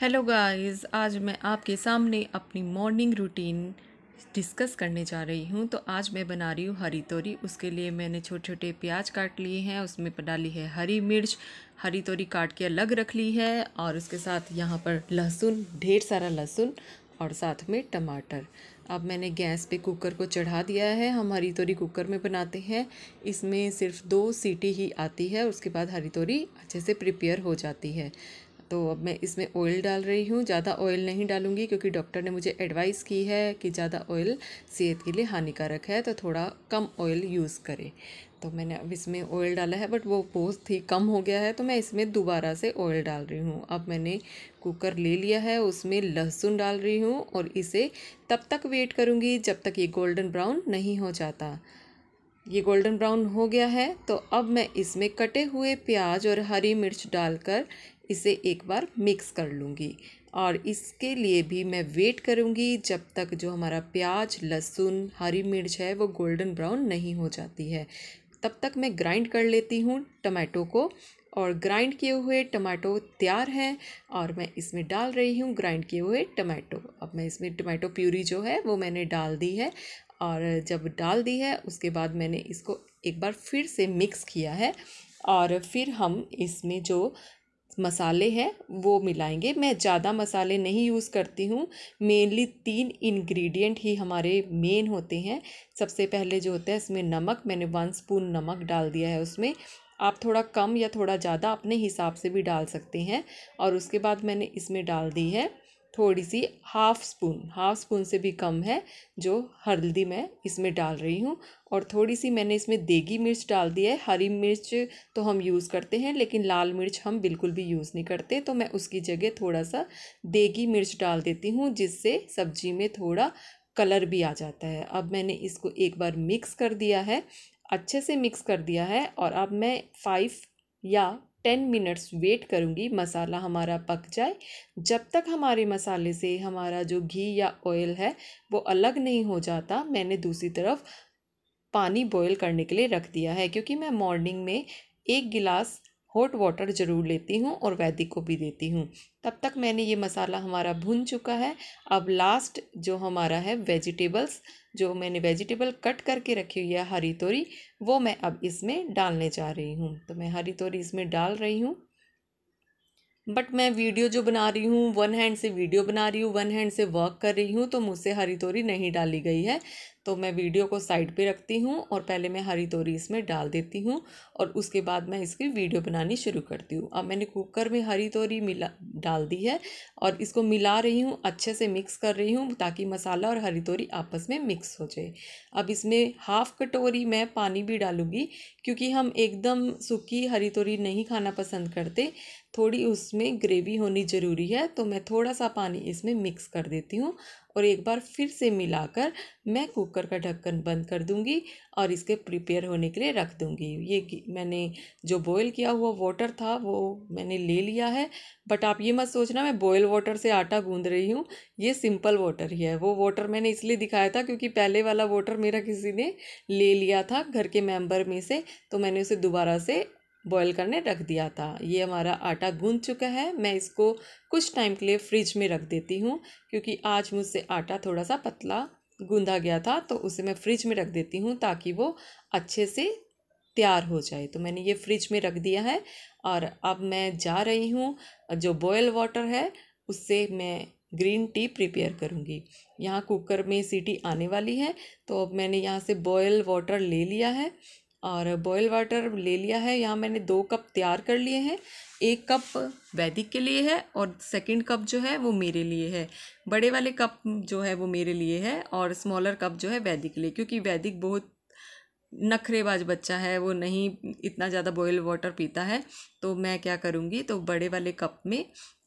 hello guys आज मैं आपके सामने अपनी मॉर्निंग रूटीन डिस्कस करने जा रही हूँ तो आज मैं बना रही हूँ हरी तोरी उसके लिए मैंने छोटे छोटे प्याज काट लिए हैं उसमें डाली है हरी मिर्च हरी तोरी काट के अलग रख ली है और उसके साथ यहाँ पर लहसुन ढेर सारा लहसुन और साथ में टमाटर अब मैंने गैस पे कुकर को चढ़ा दिया है हम हरी तोरी कुकर में बनाते हैं इसमें सिर्फ दो सीटी ही आती है उसके बाद हरी तोरी अच्छे से प्रिपेयर हो जाती है तो अब मैं इसमें ऑयल डाल रही हूँ ज़्यादा ऑयल नहीं डालूँगी क्योंकि डॉक्टर ने मुझे एडवाइस की है कि ज़्यादा ऑयल सेहत के लिए हानिकारक है तो थोड़ा कम ऑयल यूज़ करें तो मैंने अब इसमें ऑयल डाला है बट वो बहुत ही कम हो गया है तो मैं इसमें दोबारा से ऑयल डाल रही हूँ अब मैंने कुकर ले लिया है उसमें लहसुन डाल रही हूँ और इसे तब तक वेट करूँगी जब तक ये गोल्डन ब्राउन नहीं हो जाता ये गोल्डन ब्राउन हो गया है तो अब मैं इसमें कटे हुए प्याज और हरी मिर्च डालकर इसे एक बार मिक्स कर लूँगी और इसके लिए भी मैं वेट करूँगी जब तक जो हमारा प्याज लहसुन हरी मिर्च है वो गोल्डन ब्राउन नहीं हो जाती है तब तक मैं ग्राइंड कर लेती हूँ टमाटो को और ग्राइंड किए हुए टमाटो तैयार हैं और मैं इसमें डाल रही हूँ ग्राइंड किए हुए टमाटो अब मैं इसमें टमाटो प्यूरी जो है वो मैंने डाल दी है और जब डाल दी है उसके बाद मैंने इसको एक बार फिर से मिक्स किया है और फिर हम इसमें जो मसाले हैं वो मिलाएंगे मैं ज़्यादा मसाले नहीं यूज़ करती हूँ मेनली तीन इंग्रेडिएंट ही हमारे मेन होते हैं सबसे पहले जो होता है इसमें नमक मैंने वन स्पून नमक डाल दिया है उसमें आप थोड़ा कम या थोड़ा ज़्यादा अपने हिसाब से भी डाल सकते हैं और उसके बाद मैंने इसमें डाल दी है थोड़ी सी हाफ स्पून हाफ स्पून से भी कम है जो हल्दी मैं इसमें डाल रही हूँ और थोड़ी सी मैंने इसमें देगी मिर्च डाल दी है हरी मिर्च तो हम यूज़ करते हैं लेकिन लाल मिर्च हम बिल्कुल भी यूज़ नहीं करते तो मैं उसकी जगह थोड़ा सा देगी मिर्च डाल देती हूँ जिससे सब्जी में थोड़ा कलर भी आ जाता है अब मैंने इसको एक बार मिक्स कर दिया है अच्छे से मिक्स कर दिया है और अब मैं फाइव या टेन मिनट्स वेट करूँगी मसाला हमारा पक जाए जब तक हमारे मसाले से हमारा जो घी या ऑयल है वो अलग नहीं हो जाता मैंने दूसरी तरफ पानी बॉयल करने के लिए रख दिया है क्योंकि मैं मॉर्निंग में एक गिलास हॉट वाटर ज़रूर लेती हूँ और वैदिक को भी देती हूँ तब तक मैंने ये मसाला हमारा भुन चुका है अब लास्ट जो हमारा है वेजिटेबल्स जो मैंने वेजिटेबल कट करके रखी हुई है हरी तोरी वो मैं अब इसमें डालने जा रही हूँ तो मैं हरी तोरी इसमें डाल रही हूँ बट मैं वीडियो जो बना रही हूँ वन हैंड से वीडियो बना रही हूँ वन हैंड से वर्क कर रही हूँ तो मुझसे हरी तोरी नहीं डाली गई है तो मैं वीडियो को साइड पे रखती हूँ और पहले मैं हरी तोरी इसमें डाल देती हूँ और उसके बाद मैं इसकी वीडियो बनानी शुरू करती हूँ अब मैंने कुकर में हरी तोरी मिला डाल दी है और इसको मिला रही हूँ अच्छे से मिक्स कर रही हूँ ताकि मसाला और हरी तोरी आपस में मिक्स हो जाए अब इसमें हाफ़ कटोरी मैं पानी भी डालूँगी क्योंकि हम एकदम सूखी हरी तोरी नहीं खाना पसंद करते थोड़ी उसमें ग्रेवी होनी ज़रूरी है तो मैं थोड़ा सा पानी इसमें मिक्स कर देती हूँ और एक बार फिर से मिलाकर मैं कुकर का ढक्कन बंद कर दूंगी और इसके प्रिपेयर होने के लिए रख दूंगी ये मैंने जो बॉयल किया हुआ वाटर था वो मैंने ले लिया है बट आप ये मत सोचना मैं बॉयल वाटर से आटा गूंद रही हूँ ये सिंपल वाटर ही है वो वाटर मैंने इसलिए दिखाया था क्योंकि पहले वाला वाटर मेरा किसी ने ले लिया था घर के मेम्बर में से तो मैंने उसे दोबारा से बॉयल करने रख दिया था ये हमारा आटा गूंद चुका है मैं इसको कुछ टाइम के लिए फ्रिज में रख देती हूँ क्योंकि आज मुझसे आटा थोड़ा सा पतला गूंधा गया था तो उसे मैं फ्रिज में रख देती हूँ ताकि वो अच्छे से तैयार हो जाए तो मैंने ये फ्रिज में रख दिया है और अब मैं जा रही हूँ जो बॉयल वाटर है उससे मैं ग्रीन टी प्रिपेयर करूँगी यहाँ कुकर में सीटी आने वाली है तो अब मैंने यहाँ से बॉयल वाटर ले लिया है और बॉयल वाटर ले लिया है यहाँ मैंने दो कप तैयार कर लिए हैं एक कप वैदिक के लिए है और सेकंड कप जो है वो मेरे लिए है बड़े वाले कप जो है वो मेरे लिए है और स्मॉलर कप जो है वैदिक के लिए क्योंकि वैदिक बहुत नखरेबाज बच्चा है वो नहीं इतना ज़्यादा बॉयल वाटर पीता है तो मैं क्या करूँगी तो बड़े वाले कप में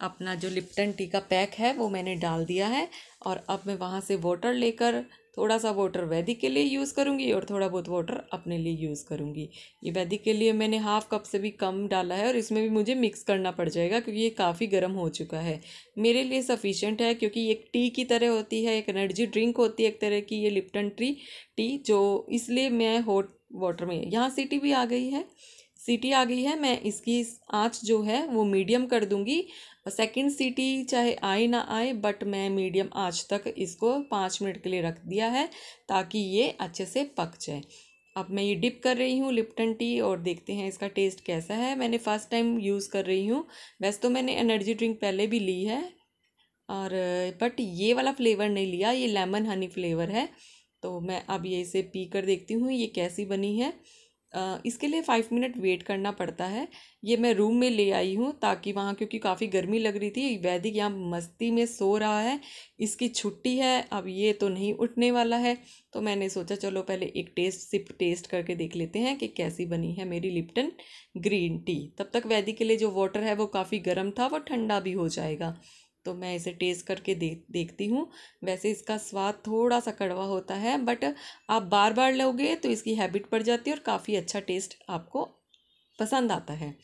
अपना जो लिप्टन टी का पैक है वो मैंने डाल दिया है और अब मैं वहाँ से वाटर लेकर थोड़ा सा वाटर वैदिक के लिए यूज़ करूँगी और थोड़ा बहुत वाटर अपने लिए यूज़ करूँगी ये वैदिक के लिए मैंने हाफ़ कप से भी कम डाला है और इसमें भी मुझे मिक्स करना पड़ जाएगा क्योंकि ये काफ़ी गर्म हो चुका है मेरे लिए सफिशेंट है क्योंकि एक टी की तरह होती है एक एनर्जी ड्रिंक होती है एक तरह की ये लिप्टन ट्री टी जो इसलिए मैं हॉट वाटर में यहाँ सिटी भी आ गई है सिटी आ गई है मैं इसकी आँच जो है वो मीडियम कर दूंगी और सेकंड सीटी चाहे आए ना आए बट मैं मीडियम आज तक इसको पाँच मिनट के लिए रख दिया है ताकि ये अच्छे से पक जाए अब मैं ये डिप कर रही हूँ लिप्टन टी और देखते हैं इसका टेस्ट कैसा है मैंने फ़र्स्ट टाइम यूज़ कर रही हूँ वैसे तो मैंने एनर्जी ड्रिंक पहले भी ली है और बट ये वाला फ्लेवर नहीं लिया ये लेमन हनी फ्लेवर है तो मैं अब ये इसे पी कर देखती हूँ ये कैसी बनी है इसके लिए फ़ाइव मिनट वेट करना पड़ता है ये मैं रूम में ले आई हूँ ताकि वहाँ क्योंकि काफ़ी गर्मी लग रही थी वैदिक यहाँ मस्ती में सो रहा है इसकी छुट्टी है अब ये तो नहीं उठने वाला है तो मैंने सोचा चलो पहले एक टेस्ट सिप टेस्ट करके देख लेते हैं कि कैसी बनी है मेरी लिप्टन ग्रीन टी तब तक वैदिक के लिए जो वाटर है वो काफ़ी गर्म था वो ठंडा भी हो जाएगा तो मैं इसे टेस्ट करके दे देखती हूँ वैसे इसका स्वाद थोड़ा सा कड़वा होता है बट आप बार बार लोगे तो इसकी हैबिट पड़ जाती है और काफ़ी अच्छा टेस्ट आपको पसंद आता है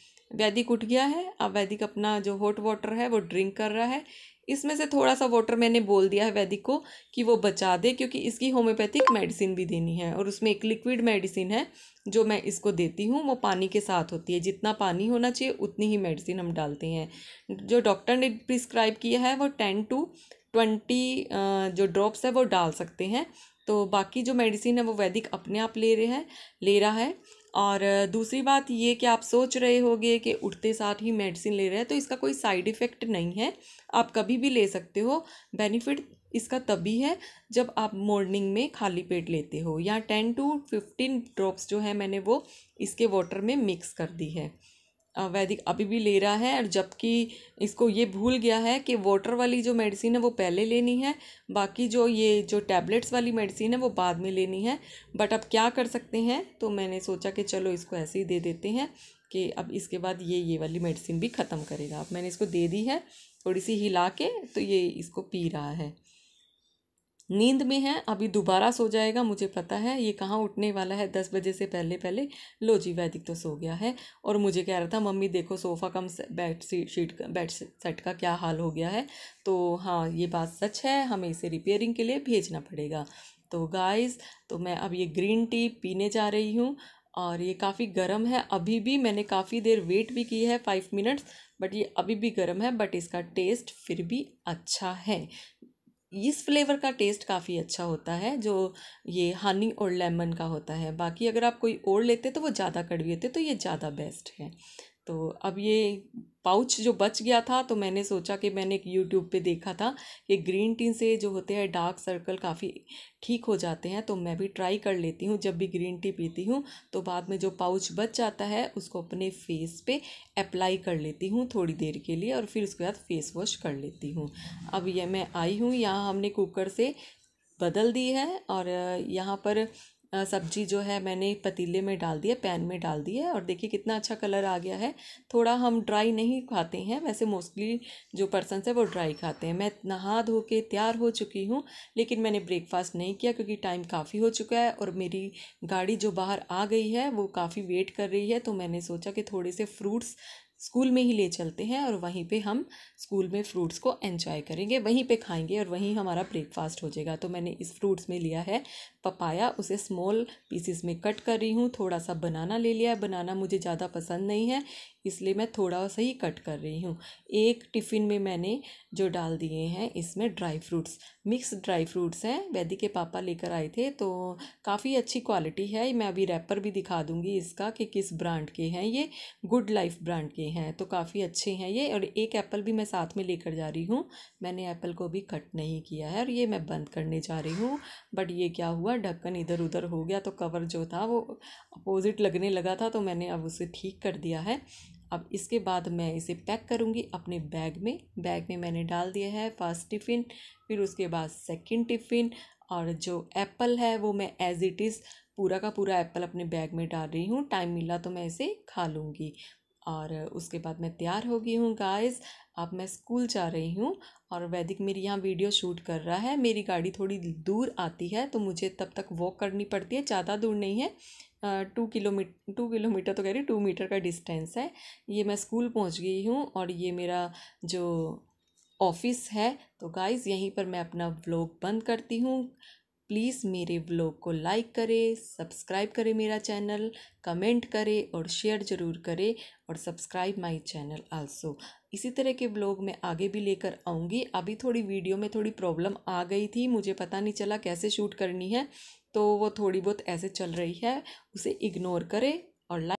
वैदिक उठ गया है अब वैदिक अपना जो हॉट वाटर है वो ड्रिंक कर रहा है इसमें से थोड़ा सा वाटर मैंने बोल दिया है वैदिक को कि वो बचा दे क्योंकि इसकी होम्योपैथिक मेडिसिन भी देनी है और उसमें एक लिक्विड मेडिसिन है जो मैं इसको देती हूँ वो पानी के साथ होती है जितना पानी होना चाहिए उतनी ही मेडिसिन हम डालते हैं जो डॉक्टर ने प्रिस्क्राइब किया है वो टेन टू ट्वेंटी जो ड्रॉप्स है वो डाल सकते हैं तो बाकी जो मेडिसिन है वो वैदिक अपने आप ले रहे हैं ले रहा है और दूसरी बात ये कि आप सोच रहे होगे कि उठते साथ ही मेडिसिन ले रहे हैं तो इसका कोई साइड इफ़ेक्ट नहीं है आप कभी भी ले सकते हो बेनिफिट इसका तभी है जब आप मॉर्निंग में खाली पेट लेते हो या टेन टू फिफ्टीन ड्रॉप्स जो है मैंने वो इसके वाटर में मिक्स कर दी है वैदिक अभी भी ले रहा है और जबकि इसको ये भूल गया है कि वाटर वाली जो मेडिसिन है वो पहले लेनी है बाकी जो ये जो टैबलेट्स वाली मेडिसिन है वो बाद में लेनी है बट अब क्या कर सकते हैं तो मैंने सोचा कि चलो इसको ऐसे ही दे देते हैं कि अब इसके बाद ये ये वाली मेडिसिन भी ख़त्म करेगा अब मैंने इसको दे दी है थोड़ी सी हिला के तो ये इसको पी रहा है नींद में है अभी दोबारा सो जाएगा मुझे पता है ये कहाँ उठने वाला है दस बजे से पहले पहले लो जी वैदिक तो सो गया है और मुझे कह रहा था मम्मी देखो sofa cum bed sheet bed set का क्या हाल हो गया है तो हाँ ये बात सच है हमें इसे रिपेयरिंग के लिए भेजना पड़ेगा तो गाइस तो मैं अब ये ग्रीन टी पीने जा रही हूँ और ये काफ़ी गर्म है अभी भी मैंने काफ़ी देर वेट भी की है फाइव मिनट्स बट ये अभी भी गर्म है बट इसका टेस्ट फिर भी अच्छा है इस फ्लेवर का टेस्ट काफ़ी अच्छा होता है जो ये हनी और लेमन का होता है बाकी अगर आप कोई और लेते तो वो ज़्यादा कड़वी होते तो ये ज़्यादा बेस्ट है तो अब ये पाउच जो बच गया था तो मैंने सोचा कि मैंने एक यूट्यूब पे देखा था कि ग्रीन टी से जो होते हैं डार्क सर्कल काफ़ी ठीक हो जाते हैं तो मैं भी ट्राई कर लेती हूँ जब भी ग्रीन टी पीती हूँ तो बाद में जो पाउच बच जाता है उसको अपने फेस पे अप्लाई कर लेती हूँ थोड़ी देर के लिए और फिर उसके बाद फेस वॉश कर लेती हूँ अब यह मैं आई हूँ यहाँ हमने कुकर से बदल दी है और यहाँ पर सब्जी जो है मैंने पतीले में डाल दिया पैन में डाल दिया और देखिए कितना अच्छा कलर आ गया है थोड़ा हम ड्राई नहीं खाते हैं वैसे मोस्टली जो पर्सन है वो ड्राई खाते हैं मैं नहा धो के तैयार हो चुकी हूँ लेकिन मैंने ब्रेकफास्ट नहीं किया क्योंकि टाइम काफ़ी हो चुका है और मेरी गाड़ी जो बाहर आ गई है वो काफ़ी वेट कर रही है तो मैंने सोचा कि थोड़े से फ्रूट्स स्कूल में ही ले चलते हैं और वहीं पे हम स्कूल में फ्रूट्स को एंजॉय करेंगे वहीं पे खाएंगे और वहीं हमारा ब्रेकफास्ट हो जाएगा तो मैंने इस फ्रूट्स में लिया है पपाया उसे स्मॉल पीसीस में कट कर रही हूँ थोड़ा सा बनाना ले लिया है बनाना मुझे ज़्यादा पसंद नहीं है इसलिए मैं थोड़ा सा ही कट कर रही हूँ एक टिफ़िन में मैंने जो डाल दिए हैं इसमें dry fruits mix dry fruits हैं वैदिक के पापा लेकर आए थे तो काफ़ी अच्छी क्वालिटी है मैं अभी रैपर भी दिखा दूँगी इसका कि किस ब्रांड के हैं ये गुड लाइफ ब्रांड के हैं तो काफ़ी अच्छे हैं ये और एक एप्पल भी मैं साथ में लेकर जा रही हूँ मैंने एप्पल को भी कट नहीं किया है और ये मैं बंद करने जा रही हूँ बट ये क्या हुआ ढक्कन इधर उधर हो गया तो कवर जो था वो अपोज़िट लगने लगा था तो मैंने अब उसे ठीक कर दिया है अब इसके बाद मैं इसे पैक करूँगी अपने बैग में बैग में मैंने डाल दिया है फर्स्ट टिफ़िन फिर उसके बाद सेकेंड टिफ़िन और जो एप्पल है वो मैं एज़ इट इज़ पूरा का पूरा एप्पल अपने बैग में डाल रही हूँ टाइम मिला तो मैं इसे खा लूँगी और उसके बाद मैं तैयार हो गई हूँ गाइस अब मैं स्कूल जा रही हूँ और वैदिक मेरी यहाँ वीडियो शूट कर रहा है मेरी गाड़ी थोड़ी दूर आती है तो मुझे तब तक वॉक करनी पड़ती है ज़्यादा दूर नहीं है टू किलोमीटर टू किलोमीटर तो कह रही टू मीटर का डिस्टेंस है ये मैं स्कूल पहुँच गई हूँ और ये मेरा जो ऑफिस है तो गाइज़ यहीं पर मैं अपना व्लॉग बंद करती हूँ प्लीज़ मेरे ब्लॉग को लाइक करें सब्सक्राइब करें मेरा चैनल कमेंट करें और शेयर ज़रूर करें और सब्सक्राइब माय चैनल आल्सो इसी तरह के ब्लॉग मैं आगे भी लेकर आऊँगी अभी थोड़ी वीडियो में थोड़ी प्रॉब्लम आ गई थी मुझे पता नहीं चला कैसे शूट करनी है तो वो थोड़ी बहुत ऐसे चल रही है उसे इग्नोर करें और लाइक